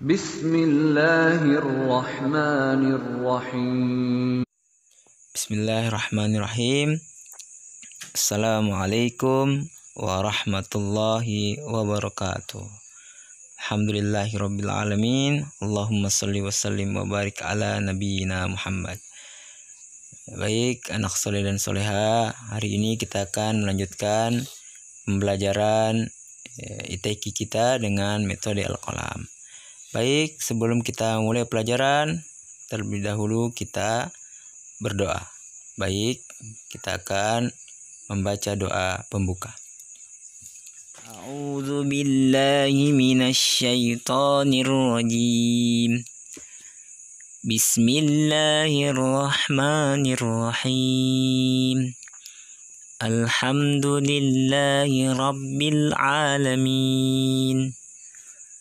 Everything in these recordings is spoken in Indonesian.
Bismillahirrahmanirrahim. Bismillahirrahmanirrahim. Assalamualaikum warahmatullahi wabarakatuh. Alhamdulillahi rabbil alamin. Allahumma salli wa sallim wa barik ala nabiyyina Muhammad. Baik, anak soleh dan soleha, hari ini kita akan melanjutkan pembelajaran eh, ITK kita dengan metode al-qalam. Baik, sebelum kita mulai pelajaran, terlebih dahulu kita berdoa. Baik, kita akan membaca doa pembuka. A'udzu billahi minasyaitonir rajim. Bismillahirrahmanirrahim. Alhamdulillahi rabbil alamin.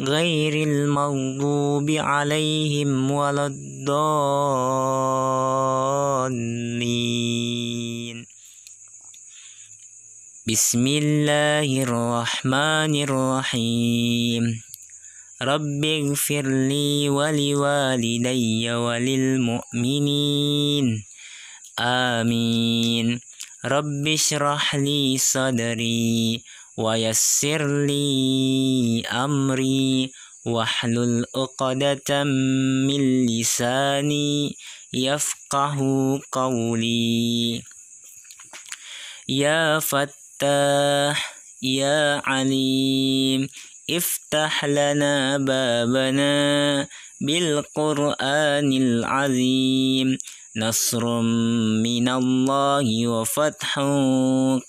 غير المغضوب عليهم ولا الضالين بسم الله الرحمن الرحيم رب اغفر لي ولوالدي وللمؤمنين آمين رب اشرح لي صدري ويسر لي أمري واحلل عقدة من لساني يفقه قولي يا فتاح يا عليم افتح لنا بابنا بالقرآن العظيم نصر من الله وفتح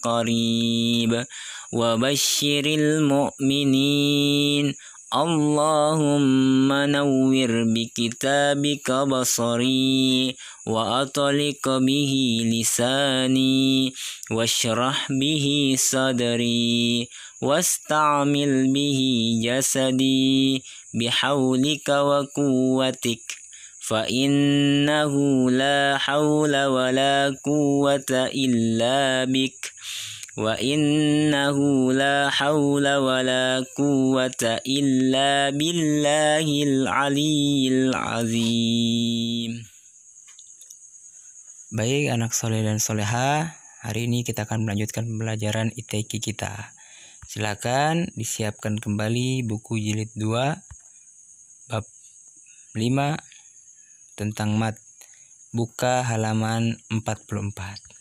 قريب وبشر المؤمنين اللهم نور بكتابك بصري وأطلق به لساني واشرح به صدري واستعمل به جسدي بحولك وقوتك فإنه لا حول ولا قوة إلا بك وَإِنَّهُ لَا حَوْلَ وَلَا قُوَّةَ إلا بِاللَّهِ الْعَلِيِّ العظيم Baik anak soleh dan soleha, hari ini kita akan melanjutkan pembelajaran ITK kita. Silakan disiapkan kembali buku jilid 2 bab 5 tentang mat. Buka halaman 44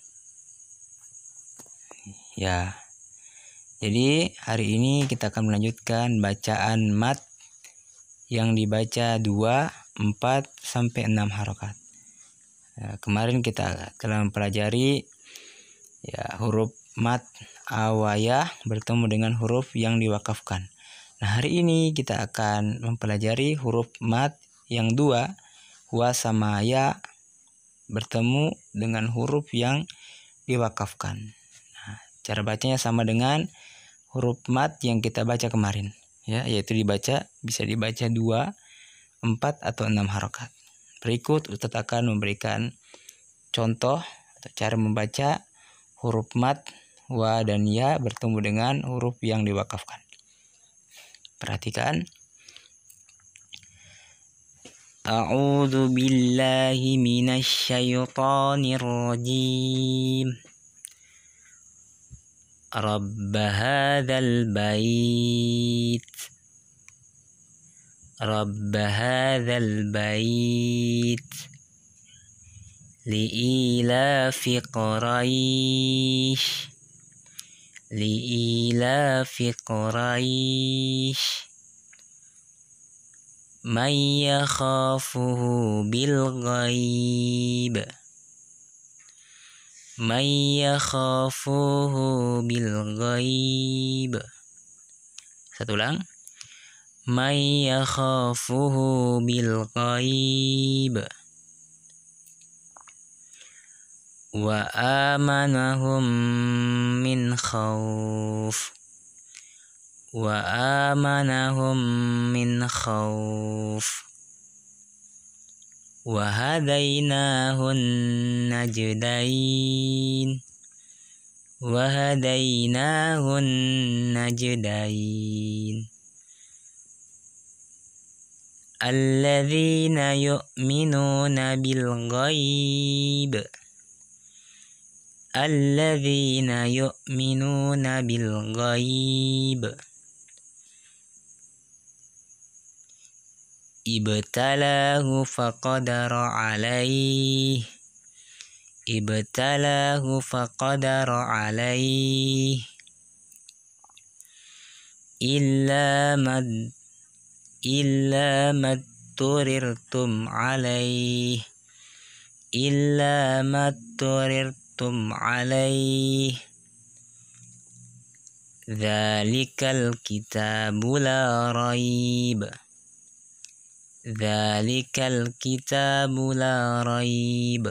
ya. Jadi hari ini kita akan melanjutkan bacaan mat yang dibaca 2, 4 sampai 6 harokat. Ya, kemarin kita telah mempelajari ya huruf mat awayah bertemu dengan huruf yang diwakafkan. Nah, hari ini kita akan mempelajari huruf mat yang dua wa sama ya bertemu dengan huruf yang diwakafkan. Cara bacanya sama dengan huruf mat yang kita baca kemarin, ya, yaitu dibaca bisa dibaca dua, empat atau enam harokat. Berikut Ustadz akan memberikan contoh atau cara membaca huruf mat wa dan ya bertemu dengan huruf yang diwakafkan. Perhatikan. A'udzu billahi minasy syaithanir rajim. رب هذا البيت رب هذا البيت لإيلاف قريش لإيلاف قريش من يخافه بالغيب من يخافه بالغيب Saya ulang Man yakhafuhu bil ghaib Wa amanahum min khawf Wa amanahum min khawf وهديناه النجدين وهديناه النجدين الذين يؤمنون بالغيب الذين يؤمنون بالغيب ابتلاه فقدر عليه ابتلاه فقدر عليه إلا ما إلا ما اضطررتم عليه إلا ما اضطررتم عليه ذلك الكتاب لا ريب Dzalikal kitabu la raib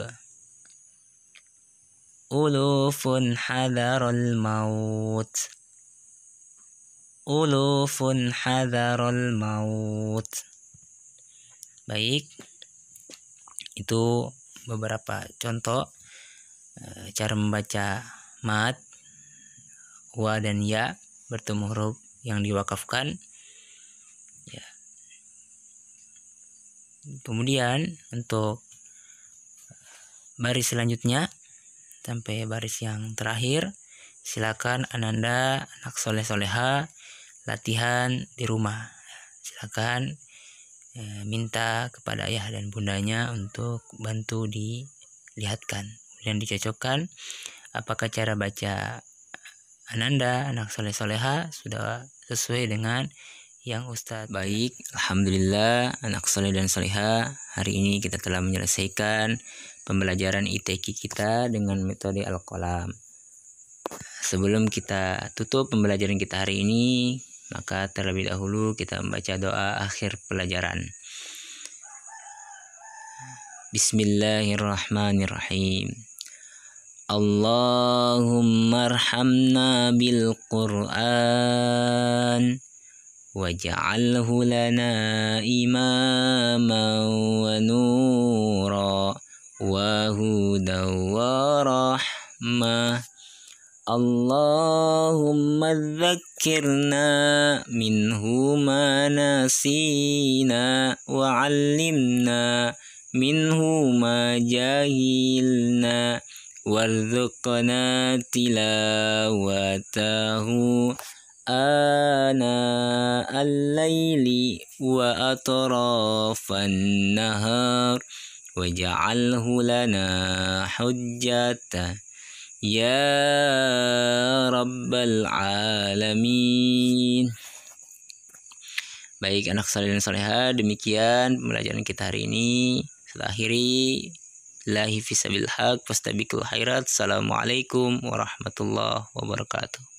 Ulufun hadarul maut Ulufun hadarul maut Baik Itu beberapa contoh eh, Cara membaca mat Wa dan ya bertemu huruf yang diwakafkan kemudian untuk baris selanjutnya sampai baris yang terakhir silakan ananda anak soleh soleha latihan di rumah silakan e, minta kepada ayah dan bundanya untuk bantu dilihatkan dan dicocokkan apakah cara baca ananda anak soleh soleha sudah sesuai dengan yang Ustadz ya. Baik, Alhamdulillah anak soleh dan soleha Hari ini kita telah menyelesaikan pembelajaran ITK kita dengan metode Al-Qalam Sebelum kita tutup pembelajaran kita hari ini Maka terlebih dahulu kita membaca doa akhir pelajaran Bismillahirrahmanirrahim Allahumma arhamna bil Qur'an واجعله لنا إماما ونورا وهدى ورحمة اللهم ذكرنا منه ما نسينا وعلمنا منه ما جاهلنا وارزقنا تلاوته آناء wa atrafan nahar waj'alhu lana hujjata ya rabbal alamin Baik anak saleh dan saleha, demikian pembelajaran kita hari ini. selahiri Lahi fisabil haq, fastabiqul khairat. Assalamualaikum warahmatullahi wabarakatuh.